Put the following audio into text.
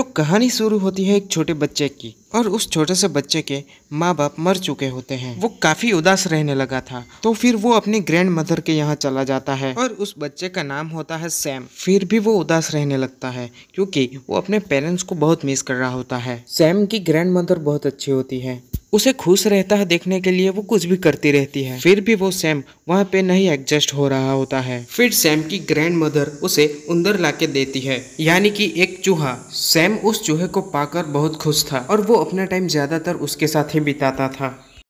तो कहानी शुरू होती है एक छोटे बच्चे की और उस छोटे से बच्चे के माँ बाप मर चुके होते हैं वो काफी उदास रहने लगा था तो फिर वो अपने ग्रैंड मदर के यहाँ चला जाता है और उस बच्चे का नाम होता है सैम फिर भी वो उदास रहने लगता है क्योंकि वो अपने पेरेंट्स को बहुत मिस कर रहा होता है सैम की ग्रैंड मदर बहुत अच्छी होती है उसे खुश रहता है देखने के लिए वो कुछ भी करती रहती है फिर भी वो सैम वहाँ पे नहीं एडजस्ट हो रहा होता है फिर सैम की ग्रैंड मदर उसे उंदर लाके देती है यानी कि एक चूहा सैम उस चूहे को पाकर बहुत खुश था और वो अपना टाइम ज्यादातर उसके साथ ही बिताता था